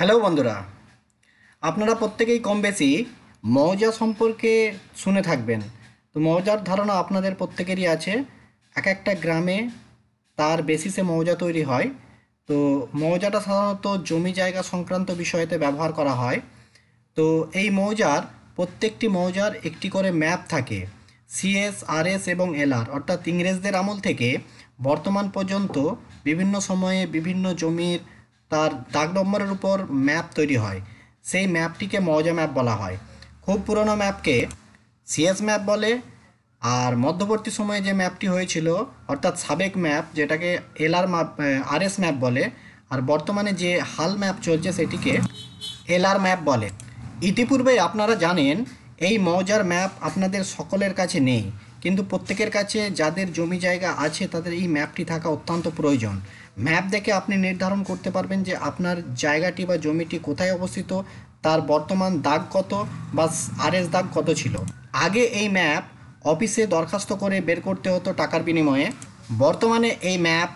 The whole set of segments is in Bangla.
হ্যালো বন্ধুরা আপনারা প্রত্যেকেই কম বেশি মৌজা সম্পর্কে শুনে থাকবেন তো মৌজার ধারণা আপনাদের প্রত্যেকেরই আছে এক একটা গ্রামে তার বেসিসে মৌজা তৈরি হয় তো মৌজাটা সাধারণত জমি জায়গা সংক্রান্ত বিষয়েতে ব্যবহার করা হয় তো এই মৌজার প্রত্যেকটি মৌজার একটি করে ম্যাপ থাকে সিএস আরএস এবং এলআর অর্থাৎ ইংরেজদের আমল থেকে বর্তমান পর্যন্ত বিভিন্ন সময়ে বিভিন্ন জমির তার দাগ নম্বরের উপর ম্যাপ তৈরি হয় সেই ম্যাপটিকে মজা ম্যাপ বলা হয় খুব পুরনো ম্যাপকে সিএস ম্যাপ বলে আর মধ্যবর্তী সময়ে যে ম্যাপটি হয়েছিল অর্থাৎ সাবেক ম্যাপ যেটাকে এলআর ম্যাপ আরএস ম্যাপ বলে আর বর্তমানে যে হাল ম্যাপ চলছে সেটিকে এলআর ম্যাপ বলে ইতিপূর্বে আপনারা জানেন এই মৌজার ম্যাপ আপনাদের সকলের কাছে নেই কিন্তু প্রত্যেকের কাছে যাদের জমি জায়গা আছে তাদের এই ম্যাপটি থাকা অত্যন্ত প্রয়োজন ম্যাপ দেখে আপনি নির্ধারণ করতে পারবেন যে আপনার জায়গাটি বা জমিটি কোথায় অবস্থিত তার বর্তমান দাগ কত বা আরএস দাগ কত ছিল আগে এই ম্যাপ অফিসে দরখাস্ত করে বের করতে হতো টাকার বিনিময়ে বর্তমানে এই ম্যাপ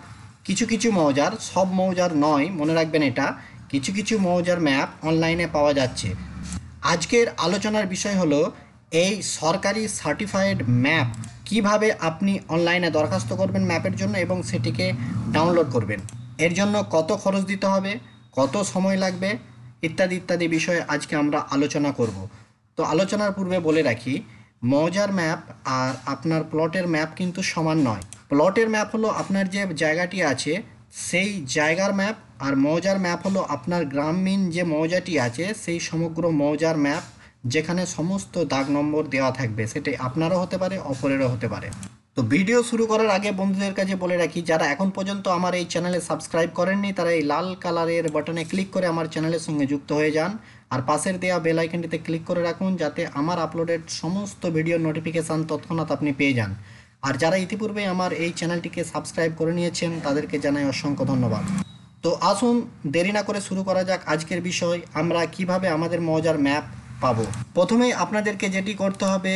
কিছু কিছু মৌজার সব মৌজার নয় মনে রাখবেন এটা কিছু কিছু মৌজার ম্যাপ অনলাইনে পাওয়া যাচ্ছে আজকের আলোচনার বিষয় হলো এই সরকারি সার্টিফাইড ম্যাপ কিভাবে আপনি অনলাইনে দরখাস্ত করবেন ম্যাপের জন্য এবং সেটিকে ডাউনলোড করবেন এর জন্য কত খরচ দিতে হবে কত সময় লাগবে ইত্যাদি ইত্যাদি বিষয়ে আজকে আমরা আলোচনা করব তো আলোচনার পূর্বে বলে রাখি মৌজার ম্যাপ আর আপনার প্লটের ম্যাপ কিন্তু সমান নয় প্লটের ম্যাপ হলো আপনার যে জায়গাটি আছে সেই জায়গার ম্যাপ আর মৌজার ম্যাপ হলো আপনার গ্রামীণ যে মৌজাটি আছে সেই সমগ্র মৌজার ম্যাপ যেখানে সমস্ত দাগ নম্বর দেওয়া থাকবে সেটা আপনারও হতে পারে অপরেরও হতে পারে তো ভিডিও শুরু করার আগে বন্ধুদের কাছে বলে রাখি যারা এখন পর্যন্ত আমার এই চ্যানেলে সাবস্ক্রাইব করেননি তারা এই লাল কালারের বাটনে ক্লিক করে আমার চ্যানেলের সঙ্গে যুক্ত হয়ে যান আর পাশের দেওয়া বেল আইকনটিতে ক্লিক করে রাখুন যাতে আমার আপলোডেড সমস্ত ভিডিও নোটিফিকেশান তৎক্ষণাৎ আপনি পেয়ে যান আর যারা ইতিপূর্বে আমার এই চ্যানেলটিকে সাবস্ক্রাইব করে নিয়েছেন তাদেরকে জানাই অসংখ্য ধন্যবাদ তো আসুন দেরি না করে শুরু করা যাক আজকের বিষয় আমরা কিভাবে আমাদের মজার ম্যাপ পাবো প্রথমেই আপনাদেরকে যেটি করতে হবে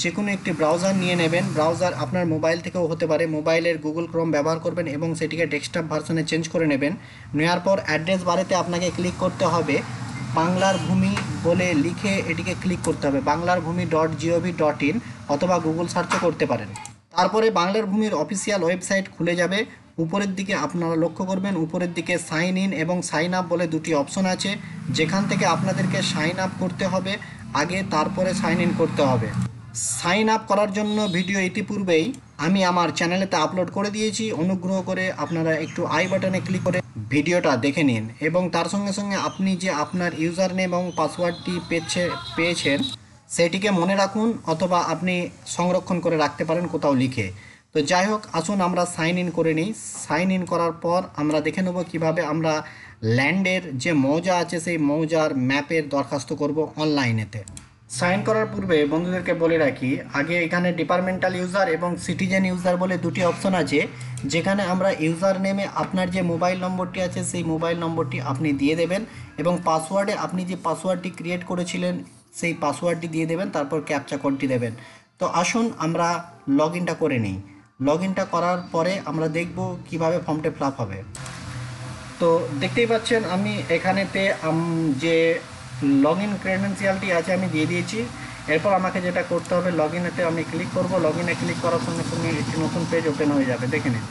যে কোনো একটি ব্রাউজার নিয়ে নেবেন ব্রাউজার আপনার মোবাইল থেকেও হতে পারে মোবাইলের গুগল ক্রোম ব্যবহার করবেন এবং সেটিকে ডেস্কটপ ভার্সনে চেঞ্জ করে নেবেন নেওয়ার পর অ্যাড্রেস বারেতে আপনাকে ক্লিক করতে হবে বাংলার ভূমি বলে লিখে এটিকে ক্লিক করতে হবে বাংলার ভূমি ডট জিওভি ডট ইন অথবা গুগল সার্চও করতে পারেন তারপরে বাংলার ভূমির অফিসিয়াল ওয়েবসাইট খুলে যাবে উপরের দিকে আপনারা লক্ষ্য করবেন উপরের দিকে সাইন ইন এবং সাইন আপ বলে দুটি অপশন আছে যেখান থেকে আপনাদেরকে সাইন আপ করতে হবে আগে তারপরে সাইন ইন করতে হবে সাইন আপ করার জন্য ভিডিও ইতিপূর্বেই আমি আমার চ্যানেলেতে আপলোড করে দিয়েছি অনুগ্রহ করে আপনারা একটু আই বাটনে ক্লিক করে ভিডিওটা দেখে নিন এবং তার সঙ্গে সঙ্গে আপনি যে আপনার ইউজার নেম এবং পাসওয়ার্ডটি পেয়েছে পেয়েছেন সেটিকে মনে রাখুন অথবা আপনি সংরক্ষণ করে রাখতে পারেন কোথাও লিখে তো যাই হোক আসুন আমরা সাইন ইন করে নিই সাইন ইন করার পর আমরা দেখে নেব কিভাবে আমরা ল্যান্ডের যে মৌজা আছে সেই মৌজার ম্যাপের দরখাস্ত করব অনলাইনেতে সাইন করার পূর্বে বন্ধুদেরকে বলে রাখি আগে এখানে ডিপার্টমেন্টাল ইউজার এবং সিটিজেন ইউজার বলে দুটি অপশন আছে যেখানে আমরা ইউজার নেমে আপনার যে মোবাইল নম্বরটি আছে সেই মোবাইল নম্বরটি আপনি দিয়ে দেবেন এবং পাসওয়ার্ডে আপনি যে পাসওয়ার্ডটি ক্রিয়েট করেছিলেন সেই পাসওয়ার্ডটি দিয়ে দেবেন তারপর ক্যাপচা কোডটি দেবেন তো আসুন আমরা লগ ইনটা করে নিই লগ ইনটা করার পরে আমরা দেখব কিভাবে ফর্মটা ফিল হবে তো দেখতেই পাচ্ছেন আমি এখানেতে যে লগ ইন ক্রেডেন্সিয়ালটি আছে আমি দিয়ে দিয়েছি এরপর আমাকে যেটা করতে হবে লগ ইনেতে আমি ক্লিক করব লগ ইনে ক্লিক করার সঙ্গে সঙ্গে একটি নতুন পেজ ওপেন হয়ে যাবে দেখে নিন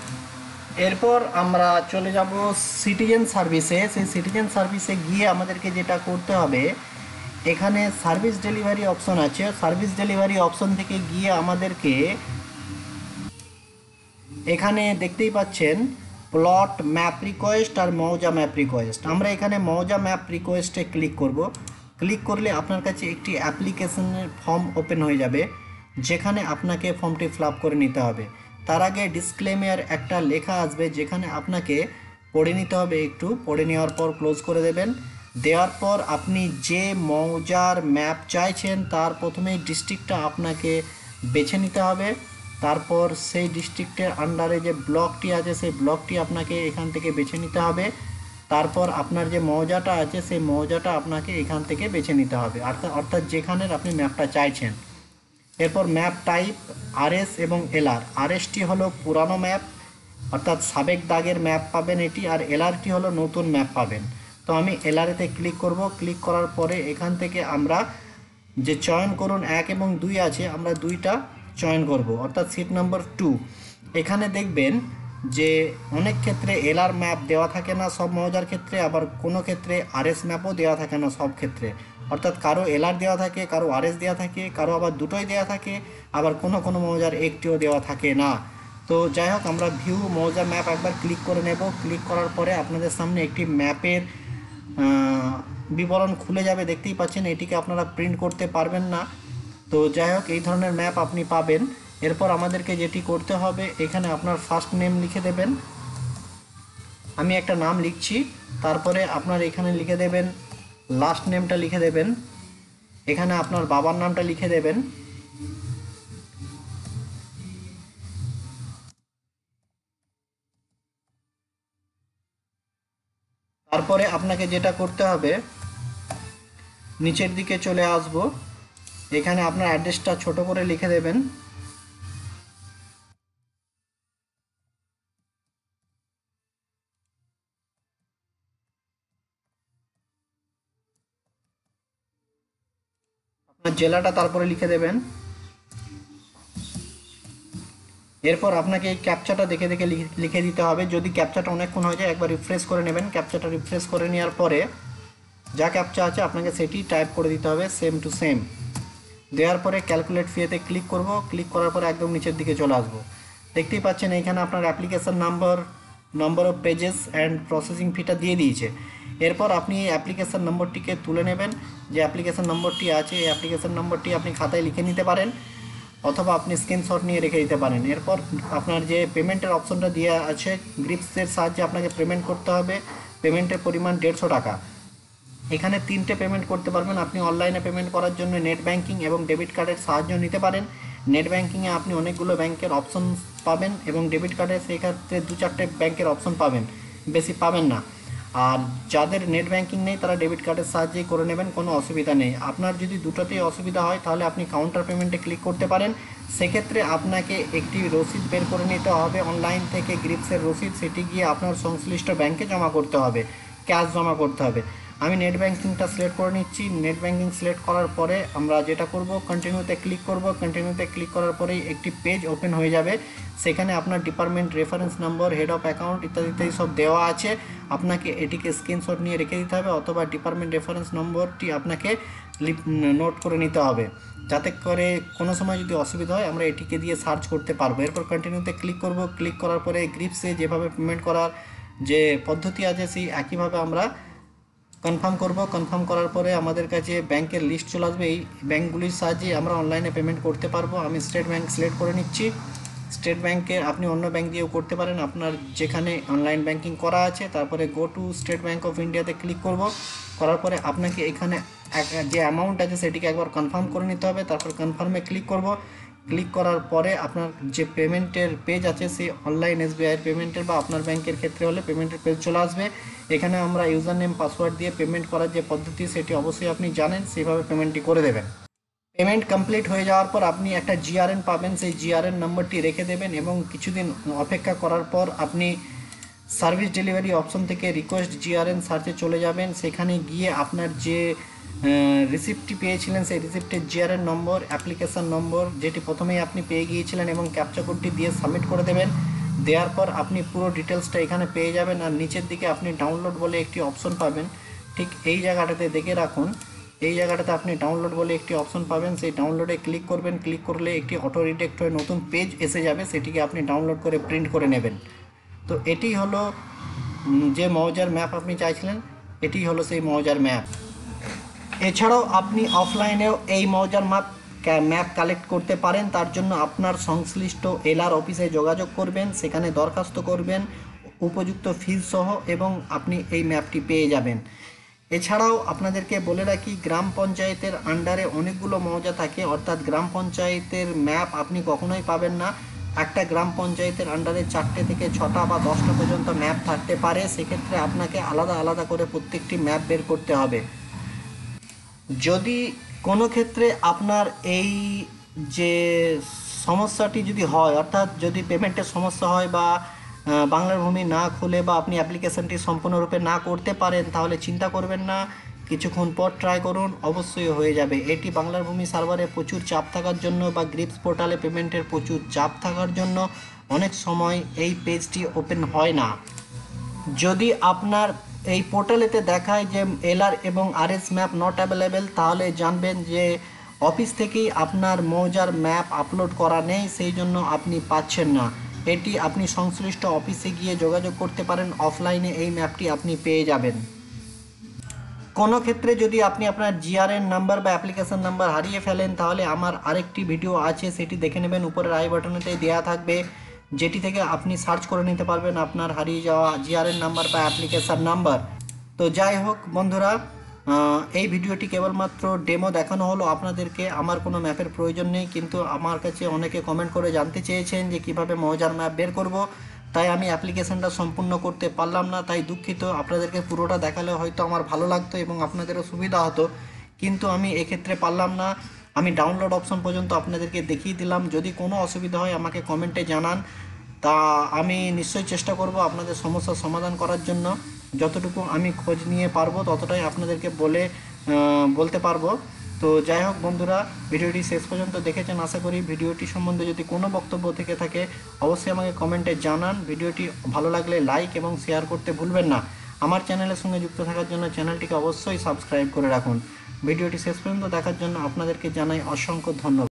এরপর আমরা চলে যাব সিটিজেন সার্ভিসে সেই সিটিজেন সার্ভিসে গিয়ে আমাদেরকে যেটা করতে হবে এখানে সার্ভিস ডেলিভারি অপশন আছে সার্ভিস ডেলিভারি অপশন থেকে গিয়ে আমাদেরকে এখানে দেখতেই পাচ্ছেন প্লট ম্যাপ রিকোয়েস্ট আর মৌজা ম্যাপ রিকোয়েস্ট আমরা এখানে মৌজা ম্যাপ রিকোয়েস্টে ক্লিক করব ক্লিক করলে আপনার কাছে একটি অ্যাপ্লিকেশনের ফর্ম ওপেন হয়ে যাবে যেখানে আপনাকে ফর্মটি ফিল করে নিতে হবে তার আগে ডিসক্লেমের একটা লেখা আসবে যেখানে আপনাকে পড়ে নিতে হবে একটু পড়ে নেওয়ার পর ক্লোজ করে দেবেন দেওয়ার পর আপনি যে মৌজার ম্যাপ চাইছেন তার প্রথমেই ডিস্ট্রিক্টটা আপনাকে বেছে নিতে হবে তারপর সেই ডিস্ট্রিক্টের আন্ডারে যে ব্লকটি আছে সেই ব্লকটি আপনাকে এখান থেকে বেছে নিতে হবে তারপর আপনার যে মৌজাটা আছে সেই মৌজাটা আপনাকে এখান থেকে বেছে নিতে হবে অর্থাৎ অর্থাৎ যেখানের আপনি ম্যাপটা চাইছেন এরপর ম্যাপ টাইপ আরএস এবং এলআর আরএসটি হলো পুরানো ম্যাপ অর্থাৎ সাবেক দাগের ম্যাপ পাবেন এটি আর এলআরটি হলো নতুন ম্যাপ পাবেন তো আমি এলআরেতে ক্লিক করব ক্লিক করার পরে এখান থেকে আমরা যে চয়ন করুন এক এবং দুই আছে আমরা দুইটা চয়ন করব অর্থাৎ সিট নম্বর টু এখানে দেখবেন যে অনেক ক্ষেত্রে এলআর ম্যাপ দেওয়া থাকে না সব মজার ক্ষেত্রে আবার কোনো ক্ষেত্রে আরএস ম্যাপও দেওয়া থাকে না সব ক্ষেত্রে অর্থাৎ কারো এলআর দেওয়া থাকে কারো আরএস দেওয়া থাকে কারো আবার দুটোই দেওয়া থাকে আবার কোনো কোনো মজার একটিও দেওয়া থাকে না তো যাই হোক আমরা ভিউ মজার ম্যাপ একবার ক্লিক করে নেব ক্লিক করার পরে আপনাদের সামনে একটি ম্যাপের বিবরণ খুলে যাবে দেখতেই পাচ্ছেন এটিকে আপনারা প্রিন্ট করতে পারবেন না তো যাই হোক এই ধরনের ম্যাপ আপনি পাবেন এরপর আমাদেরকে যেটি করতে হবে এখানে আপনার ফার্স্ট নেম লিখে দেবেন আমি একটা নাম লিখছি তারপরে আপনার এখানে লিখে দেবেন লাস্ট নেমটা লিখে দেবেন এখানে আপনার বাবার নামটা লিখে দেবেন তারপরে আপনাকে যেটা করতে হবে নিচের দিকে চলে আসবো এখানে আপনার অ্যাড্রেসটা ছোট করে লিখে দেবেন আপনার জেলাটা তারপরে লিখে দেবেন এরপর আপনাকে এই ক্যাপচাটা দেখে দেখে লিখে দিতে হবে যদি ক্যাপচাটা অনেকক্ষণ হয়ে যায় একবার রিফ্রেশ করে নেবেন ক্যাপচাটা রিফ্রেশ করে নেওয়ার পরে যা ক্যাপচা আছে আপনাকে সেটি টাইপ করে দিতে হবে সেম টু সেম দেওয়ার পরে ক্যালকুলেট ফিয়েতে ক্লিক করব ক্লিক করার পরে একদম নিচের দিকে চলে আসবো দেখতেই পাচ্ছেন এখানে আপনার application number number of pages and processing ফিটা দিয়ে দিয়েছে এরপর আপনি এই অ্যাপ্লিকেশান নম্বরটিকে তুলে নেবেন যে অ্যাপ্লিকেশান নম্বরটি আছে এই অ্যাপ্লিকেশান নম্বরটি আপনি খাতায় লিখে নিতে পারেন অথবা আপনি স্ক্রিনশট নিয়ে রেখে দিতে পারেন এরপর আপনার যে পেমেন্টের অপশনটা দেওয়া আছে গ্রিপসের সাহায্যে আপনাকে পেমেন্ট করতে হবে পেমেন্টের পরিমাণ দেড়শো টাকা এখানে তিনটে পেমেন্ট করতে পারবেন আপনি অনলাইনে পেমেন্ট করার জন্য নেট ব্যাঙ্কিং এবং ডেবিট কার্ডের সাহায্য নিতে পারেন নেট ব্যাঙ্কিংয়ে আপনি অনেকগুলো ব্যাংকের অপশন পাবেন এবং ডেবিট কার্ডে সেক্ষেত্রে দু চারটে ব্যাংকের অপশন পাবেন বেশি পাবেন না আর যাদের নেট ব্যাঙ্কিং নেই তারা ডেবিট কার্ডের সাহায্যেই করে নেবেন কোনো অসুবিধা নেই আপনার যদি দুটোতেই অসুবিধা হয় তাহলে আপনি কাউন্টার পেমেন্টে ক্লিক করতে পারেন সেক্ষেত্রে আপনাকে একটি রসিদ বের করে নিতে হবে অনলাইন থেকে গ্রিপসের রসিদ সেটি গিয়ে আপনার সংশ্লিষ্ট ব্যাংকে জমা করতে হবে ক্যাশ জমা করতে হবে আমি নেট ব্যাঙ্কিংটা সিলেক্ট করে নিচ্ছি নেট ব্যাঙ্কিং সিলেক্ট করার পরে আমরা যেটা করব কন্টিনিউতে ক্লিক করব কন্টিনিউতে ক্লিক করার পরেই একটি পেজ ওপেন হয়ে যাবে সেখানে আপনার department reference number head of account ইত্যাদি ইত্যাদি সব দেওয়া আছে আপনাকে এটিকে স্ক্রিনশট নিয়ে রেখে দিতে হবে অথবা ডিপার্টমেন্ট রেফারেন্স নম্বরটি আপনাকে নোট করে নিতে হবে যাতে করে কোনো সময় যদি অসুবিধা হয় আমরা এটিকে দিয়ে সার্চ করতে পারবো এরপর কন্টিনিউতে ক্লিক করব ক্লিক করার পরে গ্রিপসে যেভাবে পেমেন্ট করার যে পদ্ধতি আছে সেই একইভাবে আমরা কনফার্ম করব কনফার্ম করার পরে আমাদের কাছে ব্যাংকের লিস্ট চলে আসবে এই ব্যাঙ্কগুলির সাহায্যে আমরা অনলাইনে পেমেন্ট করতে পারবো আমি স্টেট ব্যাঙ্ক সিলেক্ট করে নিচ্ছি স্টেট ব্যাঙ্কে আপনি অন্য ব্যাঙ্ক দিয়েও করতে পারেন আপনার যেখানে অনলাইন ব্যাঙ্কিং করা আছে তারপরে go to state bank of ইন্ডিয়াতে ক্লিক করব করার পরে আপনাকে এখানে যে অ্যামাউন্ট আছে সেটিকে একবার কনফার্ম করে নিতে হবে তারপর কনফার্মে ক্লিক করব ক্লিক করার পরে আপনার যে পেমেন্টের পেজ আছে সেই অনলাইন এসবিআই পেমেন্টের বা আপনার ব্যাংকের ক্ষেত্রে হলে পেমেন্টের পেজ চলে আসবে এখানে আমরা ইউজার নেম পাসওয়ার্ড দিয়ে পেমেন্ট করার যে পদ্ধতি সেটি অবশ্যই আপনি জানেন সেভাবে পেমেন্টটি করে দেবেন পেমেন্ট কমপ্লিট হয়ে যাওয়ার পর আপনি একটা জিআরএন পাবেন সেই জিআরএন নম্বরটি রেখে দেবেন এবং কিছুদিন অপেক্ষা করার পর আপনি সার্ভিস ডেলিভারি অপশন থেকে রিকোয়েস্ট জিআরএন সার্চে চলে যাবেন সেখানে গিয়ে আপনার যে রিসিপ্টটি পেয়েছিলেন সেই রিসিপ্টের জিআরএন নম্বর অ্যাপ্লিকেশান নম্বর যেটি প্রথমেই আপনি পেয়ে গিয়েছিলেন এবং ক্যাপচা কোডটি দিয়ে সাবমিট করে দেবেন দেওয়ার পর আপনি পুরো ডিটেলসটা এখানে পেয়ে যাবেন আর নিচের দিকে আপনি ডাউনলোড বলে একটি অপশন পাবেন ঠিক এই জায়গাটাতে দেখে রাখুন এই জায়গাটাতে আপনি ডাউনলোড বলে একটি অপশন পাবেন সেই ডাউনলোডে ক্লিক করবেন ক্লিক করলে একটি অটো রিডেক্ট হয়ে নতুন পেজ এসে যাবে সেটিকে আপনি ডাউনলোড করে প্রিন্ট করে নেবেন তো এটি হলো যে মৌজার ম্যাপ আপনি চাইছিলেন এটি হলো সেই মৌজার ম্যাপ এছাড়াও আপনি অফলাইনেও এই মৌজার মাপ ম্যাপ কালেক্ট করতে পারেন তার জন্য আপনার সংশ্লিষ্ট এলআর অফিসে যোগাযোগ করবেন সেখানে দরখাস্ত করবেন উপযুক্ত ফিজ সহ এবং আপনি এই ম্যাপটি পেয়ে যাবেন এছাড়াও আপনাদেরকে বলে রাখি গ্রাম পঞ্চায়েতের আন্ডারে অনেকগুলো মৌজা থাকে অর্থাৎ গ্রাম পঞ্চায়েতের ম্যাপ আপনি কখনোই পাবেন না একটা গ্রাম পঞ্চায়েতের আন্ডারে চারটে থেকে ছটা বা দশটা পর্যন্ত ম্যাপ থাকতে পারে সেক্ষেত্রে আপনাকে আলাদা আলাদা করে প্রত্যেকটি ম্যাপ বের করতে হবে যদি কোনো ক্ষেত্রে আপনার এই যে সমস্যাটি যদি হয় অর্থাৎ যদি পেমেন্টের সমস্যা হয় বা বাংলার ভূমি না খুলে বা আপনি অ্যাপ্লিকেশানটি সম্পূর্ণরূপে না করতে পারেন তাহলে চিন্তা করবেন না কিছুক্ষণ পর ট্রাই করুন অবশ্যই হয়ে যাবে এটি বাংলার ভূমি সার্ভারে প্রচুর চাপ থাকার জন্য বা গ্রিপস পোর্টালে পেমেন্টের প্রচুর চাপ থাকার জন্য অনেক সময় এই পেজটি ওপেন হয় না যদি আপনার এই পোর্টালেতে দেখায় যে এলআর এবং আরএস ম্যাপ নট অ্যাভেলেবেল তাহলে জানবেন যে অফিস থেকেই আপনার মৌজার ম্যাপ আপলোড করা নেই সেই জন্য আপনি পাচ্ছেন না এটি আপনি সংশ্লিষ্ট অফিসে গিয়ে যোগাযোগ করতে পারেন অফলাইনে এই ম্যাপটি আপনি পেয়ে যাবেন কোনো ক্ষেত্রে যদি আপনি আপনার জিআরএন নাম্বার বা অ্যাপ্লিকেশন নাম্বার হারিয়ে ফেলেন তাহলে আমার আরেকটি ভিডিও আছে সেটি দেখে নেবেন উপরের আই বাটনেতে দেওয়া থাকবে যেটি থেকে আপনি সার্চ করে নিতে পারবেন আপনার হারিয়ে যাওয়া জিআরএন নাম্বার বা অ্যাপ্লিকেশান নাম্বার তো যাই হোক বন্ধুরা এই ভিডিওটি কেবলমাত্র ডেমো দেখানো হলো আপনাদেরকে আমার কোনো ম্যাপের প্রয়োজন নেই কিন্তু আমার কাছে অনেকে কমেন্ট করে জানতে চেয়েছেন যে কিভাবে মজার ম্যাপ বের করব তাই আমি অ্যাপ্লিকেশানটা সম্পূর্ণ করতে পারলাম না তাই দুঃখিত আপনাদেরকে পুরোটা দেখালে হয়তো আমার ভালো লাগতো এবং আপনাদেরও সুবিধা হতো কিন্তু আমি এক্ষেত্রে পারলাম না আমি ডাউনলোড অপশন পর্যন্ত আপনাদেরকে দেখিয়ে দিলাম যদি কোনো অসুবিধা হয় আমাকে কমেন্টে জানান তা আমি নিশ্চয়ই চেষ্টা করব আপনাদের সমস্যার সমাধান করার জন্য যতটুকু আমি খোঁজ নিয়ে পারবো ততটাই আপনাদেরকে বলে বলতে পারবো তো যাই হোক বন্ধুরা ভিডিওটি শেষ পর্যন্ত দেখেছেন আশা করি ভিডিওটি সম্বন্ধে যদি কোনো বক্তব্য থেকে থাকে অবশ্যই আমাকে কমেন্টে জানান ভিডিওটি ভালো লাগলে লাইক এবং শেয়ার করতে ভুলবেন না আমার চ্যানেলের সঙ্গে যুক্ত থাকার জন্য চ্যানেলটিকে অবশ্যই সাবস্ক্রাইব করে রাখুন ভিডিওটি শেষ পর্যন্ত দেখার জন্য আপনাদেরকে জানাই অসংখ্য ধন্যবাদ